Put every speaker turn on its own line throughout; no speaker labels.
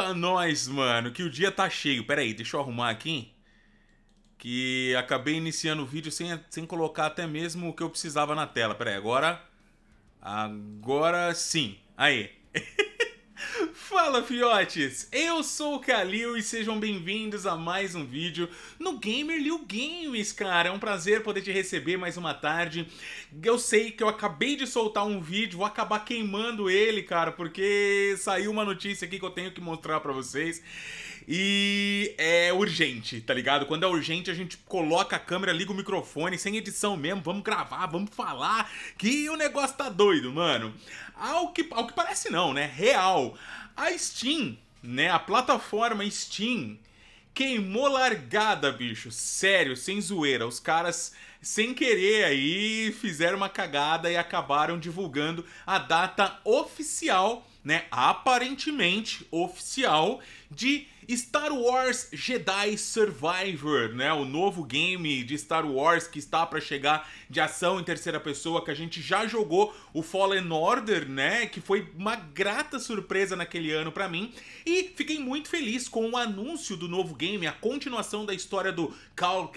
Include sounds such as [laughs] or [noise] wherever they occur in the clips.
Eita, nós, mano, que o dia tá cheio. Pera aí, deixa eu arrumar aqui. Que acabei iniciando o vídeo sem, sem colocar até mesmo o que eu precisava na tela. Pera aí, agora... Agora sim. Aí. [laughs] Fala fiotes, eu sou o Kalil e sejam bem-vindos a mais um vídeo no Gamer Liu Games, cara. É um prazer poder te receber mais uma tarde. Eu sei que eu acabei de soltar um vídeo, vou acabar queimando ele, cara, porque saiu uma notícia aqui que eu tenho que mostrar para vocês. E é urgente, tá ligado? Quando é urgente, a gente coloca a câmera, liga o microfone, sem edição mesmo, vamos gravar, vamos falar, que o negócio tá doido, mano. Ao que, ao que parece não, né? Real. A Steam, né? A plataforma Steam queimou largada, bicho. Sério, sem zoeira. Os caras, sem querer aí, fizeram uma cagada e acabaram divulgando a data oficial né, aparentemente oficial de Star Wars Jedi Survivor, né, o novo game de Star Wars que está para chegar de ação em terceira pessoa que a gente já jogou o Fallen Order, né, que foi uma grata surpresa naquele ano para mim e fiquei muito feliz com o anúncio do novo game, a continuação da história do Cal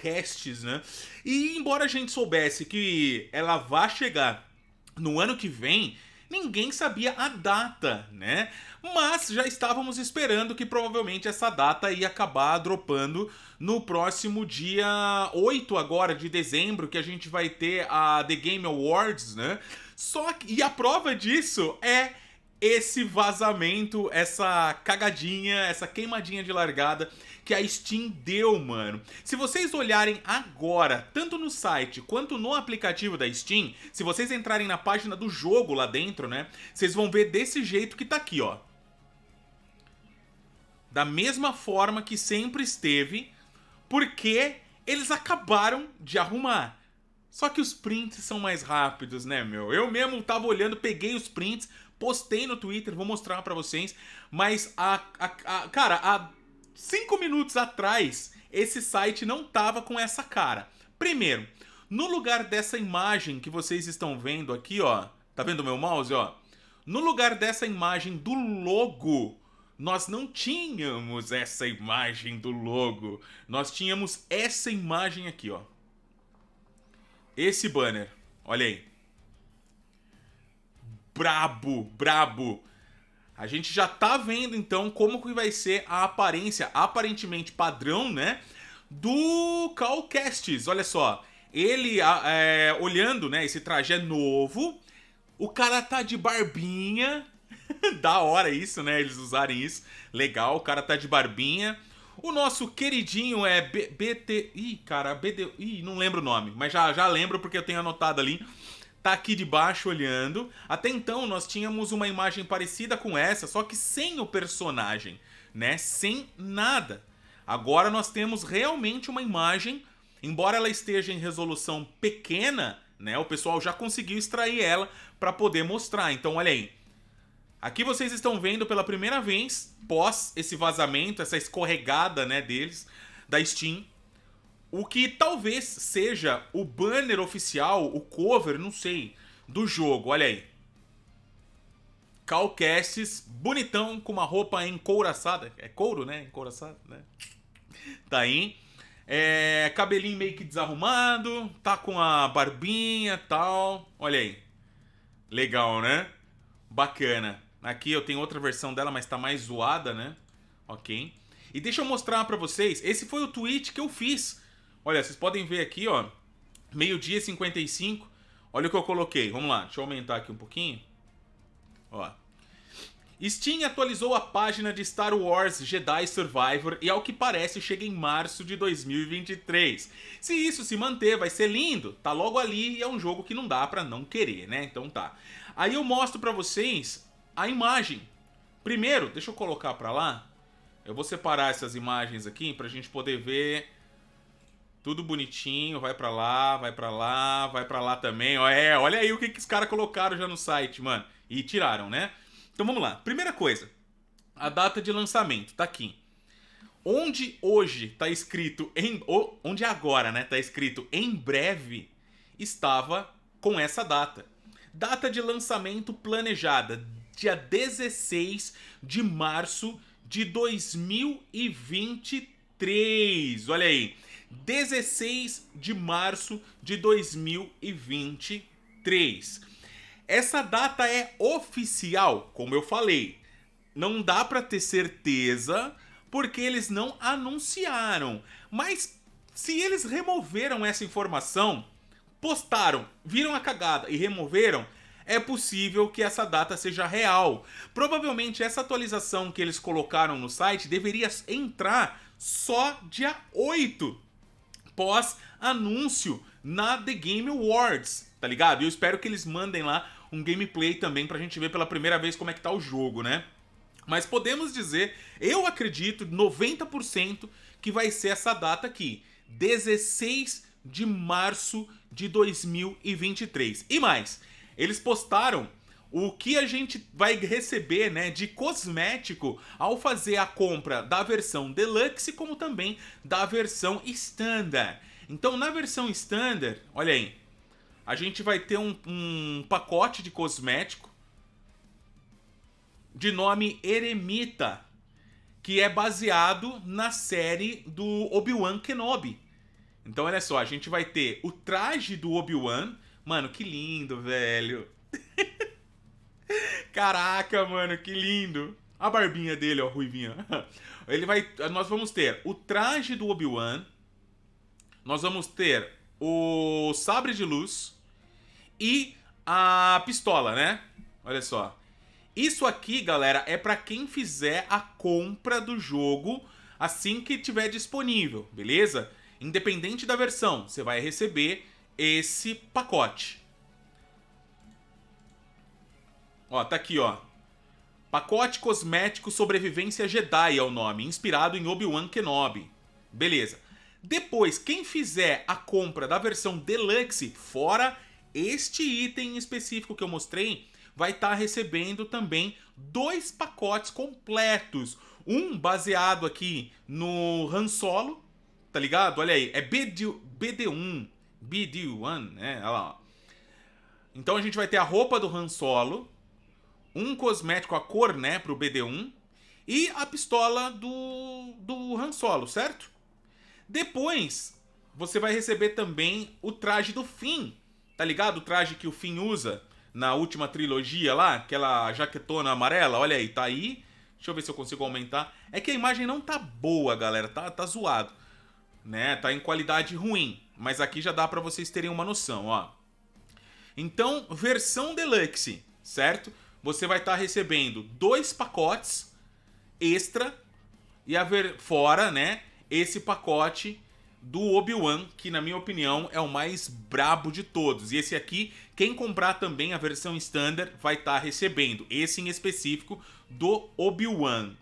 né? E embora a gente soubesse que ela vai chegar no ano que vem, ninguém sabia a data, né? Mas já estávamos esperando que provavelmente essa data ia acabar dropando no próximo dia 8 agora de dezembro, que a gente vai ter a The Game Awards, né? Só que, e a prova disso é esse vazamento, essa cagadinha, essa queimadinha de largada que a Steam deu, mano. Se vocês olharem agora, tanto no site quanto no aplicativo da Steam, se vocês entrarem na página do jogo lá dentro, né, vocês vão ver desse jeito que tá aqui, ó. Da mesma forma que sempre esteve, porque eles acabaram de arrumar. Só que os prints são mais rápidos, né, meu? Eu mesmo tava olhando, peguei os prints, postei no Twitter, vou mostrar para vocês. Mas a, a, a, cara, a cinco minutos atrás, esse site não tava com essa cara. Primeiro, no lugar dessa imagem que vocês estão vendo aqui, ó, tá vendo o meu mouse, ó? No lugar dessa imagem do logo, nós não tínhamos essa imagem do logo. Nós tínhamos essa imagem aqui, ó. Esse banner. Olha aí. Brabo, brabo. A gente já tá vendo então como que vai ser a aparência aparentemente padrão, né, do Cal Olha só, ele é, olhando, né, esse traje é novo. O cara tá de barbinha. [laughs] da hora isso, né, eles usarem isso. Legal, o cara tá de barbinha. O nosso queridinho é BT. Ih, cara, BD. Ih, não lembro o nome, mas já, já lembro porque eu tenho anotado ali tá aqui de baixo olhando. Até então nós tínhamos uma imagem parecida com essa, só que sem o personagem, né? Sem nada. Agora nós temos realmente uma imagem, embora ela esteja em resolução pequena, né? O pessoal já conseguiu extrair ela para poder mostrar. Então olha aí. Aqui vocês estão vendo pela primeira vez, pós esse vazamento, essa escorregada, né, deles da Steam, o que talvez seja o banner oficial, o cover, não sei, do jogo. Olha aí. Calcastes, bonitão, com uma roupa encouraçada. É couro, né? Encouraçado, né? [laughs] Tá aí. É, cabelinho meio que desarrumado, tá com a barbinha tal. Olha aí. Legal, né? Bacana. Aqui eu tenho outra versão dela, mas tá mais zoada, né? Ok. E deixa eu mostrar para vocês. Esse foi o tweet que eu fiz Olha, vocês podem ver aqui, ó. Meio-dia e 55. Olha o que eu coloquei. Vamos lá, deixa eu aumentar aqui um pouquinho. Ó. Steam atualizou a página de Star Wars Jedi Survivor e, ao que parece, chega em março de 2023. Se isso se manter, vai ser lindo. Tá logo ali e é um jogo que não dá pra não querer, né? Então tá. Aí eu mostro pra vocês a imagem. Primeiro, deixa eu colocar pra lá. Eu vou separar essas imagens aqui pra gente poder ver tudo bonitinho, vai para lá, vai para lá, vai para lá também. É, olha aí o que, que os caras colocaram já no site, mano. E tiraram, né? Então vamos lá. Primeira coisa, a data de lançamento, tá aqui. Onde hoje tá escrito em. Onde agora, né? Tá escrito em breve, estava com essa data. Data de lançamento planejada, dia 16 de março de 2023. Olha aí. 16 de março de 2023. Essa data é oficial, como eu falei. Não dá para ter certeza porque eles não anunciaram. Mas se eles removeram essa informação, postaram, viram a cagada e removeram, é possível que essa data seja real. Provavelmente essa atualização que eles colocaram no site deveria entrar só dia 8 pós-anúncio na The Game Awards, tá ligado? E eu espero que eles mandem lá um gameplay também pra gente ver pela primeira vez como é que tá o jogo, né? Mas podemos dizer, eu acredito 90% que vai ser essa data aqui, 16 de março de 2023. E mais, eles postaram o que a gente vai receber né, de cosmético ao fazer a compra da versão Deluxe, como também da versão Standard. Então, na versão Standard, olha aí, a gente vai ter um, um pacote de cosmético de nome Eremita, que é baseado na série do Obi-Wan Kenobi. Então, olha só, a gente vai ter o traje do Obi-Wan. Mano, que lindo, velho. [laughs] Caraca, mano, que lindo. A barbinha dele, ó, ruivinha. [laughs] Ele vai. Nós vamos ter o traje do Obi-Wan. Nós vamos ter o sabre de luz e a pistola, né? Olha só. Isso aqui, galera, é para quem fizer a compra do jogo assim que tiver disponível, beleza? Independente da versão, você vai receber esse pacote. Ó, tá aqui, ó. Pacote Cosmético Sobrevivência Jedi é o nome, inspirado em Obi-Wan Kenobi. Beleza. Depois, quem fizer a compra da versão Deluxe, fora este item específico que eu mostrei, vai estar tá recebendo também dois pacotes completos. Um baseado aqui no Han Solo, tá ligado? Olha aí, é BD, BD1, BD1, né? Olha lá. Ó. Então a gente vai ter a roupa do Han Solo, um cosmético a cor, né, pro BD1 e a pistola do do Han Solo, certo? Depois, você vai receber também o traje do Finn, tá ligado? O traje que o Finn usa na última trilogia lá, aquela jaquetona amarela, olha aí, tá aí. Deixa eu ver se eu consigo aumentar. É que a imagem não tá boa, galera, tá, tá zoado. Né? Tá em qualidade ruim, mas aqui já dá para vocês terem uma noção, ó. Então, versão deluxe, certo? você vai estar tá recebendo dois pacotes extra e haver fora, né, esse pacote do Obi-Wan, que na minha opinião é o mais brabo de todos. E esse aqui, quem comprar também a versão standard vai estar tá recebendo, esse em específico do Obi-Wan.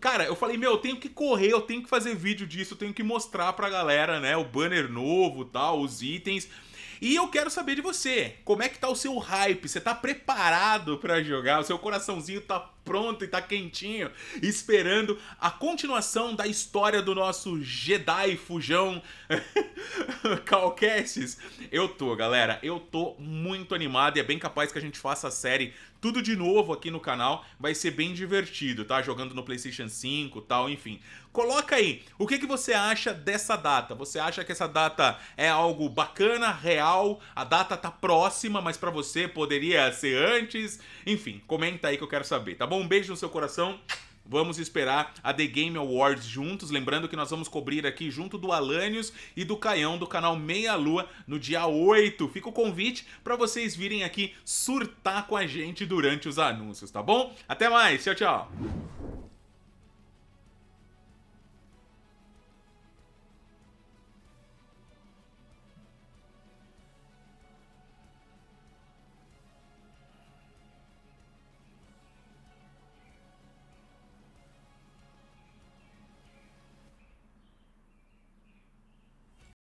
Cara, eu falei, meu, eu tenho que correr, eu tenho que fazer vídeo disso, eu tenho que mostrar pra galera, né, o banner novo, tal, os itens. E eu quero saber de você, como é que tá o seu hype? Você tá preparado para jogar? O seu coraçãozinho tá pronto e tá quentinho, esperando a continuação da história do nosso Jedi Fujão [laughs] Calcasts. Eu tô, galera, eu tô muito animado e é bem capaz que a gente faça a série tudo de novo aqui no canal. Vai ser bem divertido, tá? Jogando no PlayStation 5 tal, enfim. Coloca aí, o que, que você acha dessa data? Você acha que essa data é algo bacana, real? A data tá próxima, mas para você poderia ser antes? Enfim, comenta aí que eu quero saber, tá bom? bom? Um beijo no seu coração. Vamos esperar a The Game Awards juntos. Lembrando que nós vamos cobrir aqui junto do Alanios e do Caião do canal Meia Lua no dia 8. Fica o convite para vocês virem aqui surtar com a gente durante os anúncios, tá bom? Até mais, tchau, tchau.